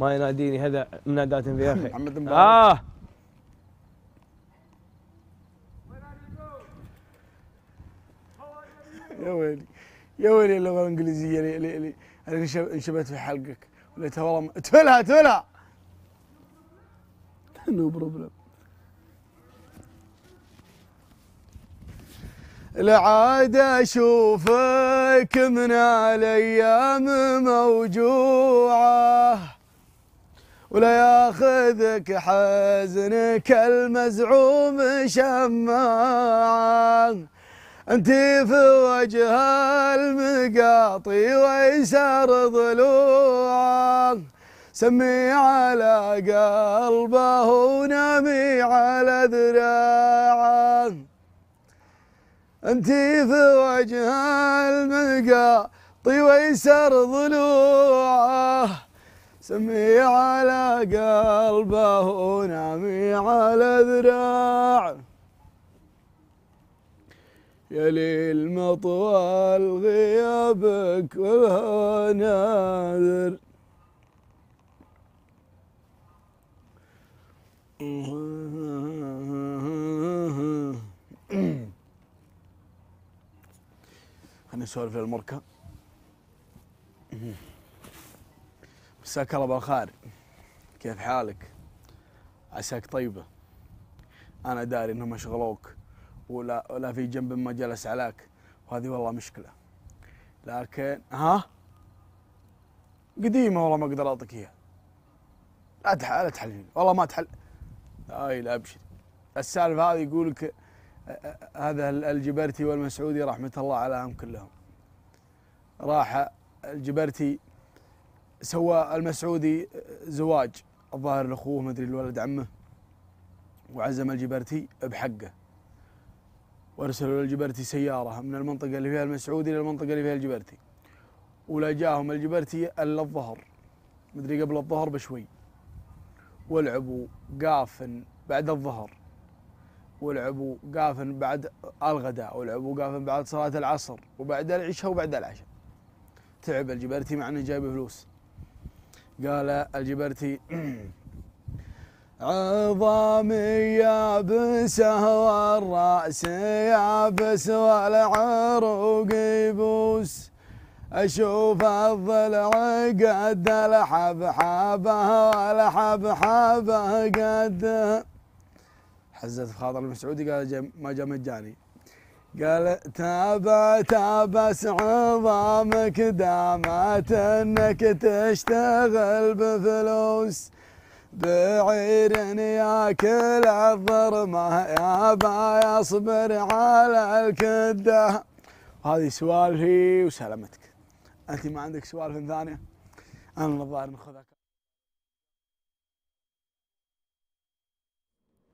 ما يناديني هذا منادات في اخي محمد مبارك اه يا ويلي يا ويلي اللغه الانجليزيه اللي اللي اللي انشبت في حلقك وليتها والله تفلها تفلها نو بروبلم العادة اشوفك من الايام موجوعه ولا ياخذك حزنك المزعوم شماعة انت في وجه المقاطي ويسار ضلوع سمي على قلبه ونمي على ذراعه انت في وجه المقاطي ويسار ضلوعه سمي على قلبه ونامي على ذراعه يا ليل مطول غيابك والهوى ناذر خليني اسولف للمركب مساك الله بالخير كيف حالك؟ عساك طيبة أنا داري إنهم شغلوك ولا ولا في جنب ما جلس عليك وهذه والله مشكلة لكن ها قديمة والله ما أقدر أعطيك إياها لا تحل لا تحل والله ما تحل هاي لا أبشر السالفة هذه يقول لك هذا الجبرتي والمسعودي رحمة الله عليهم كلهم راح الجبرتي سوى المسعودي زواج الظاهر لاخوه مدري لولد عمه وعزم الجبرتي بحقه وارسلوا للجبرتي سياره من المنطقه اللي فيها المسعودي للمنطقه اللي فيها الجبرتي ولا جاهم الجبرتي الا الظهر مدري قبل الظهر بشوي ولعبوا قافن بعد الظهر ولعبوا قافن بعد الغداء ولعبوا قافن بعد صلاة العصر وبعد العشاء وبعد العشاء تعب الجبرتي مع انه جايب فلوس قال الجبرتي عظامي يابسه والرأس يابس والعروق يبوس أشوف الضلع قد ولحب والحبحبه قد حزت في خاطر المسعودي قال ما جاء مجاني قال تابا تابا عظامك دامات انك تشتغل بفلوس بعير ياكل الضرمه با يصبر على الكده هذه سوالفي وسلامتك انت ما عندك سوالف ثانيه انا الظاهر ناخذها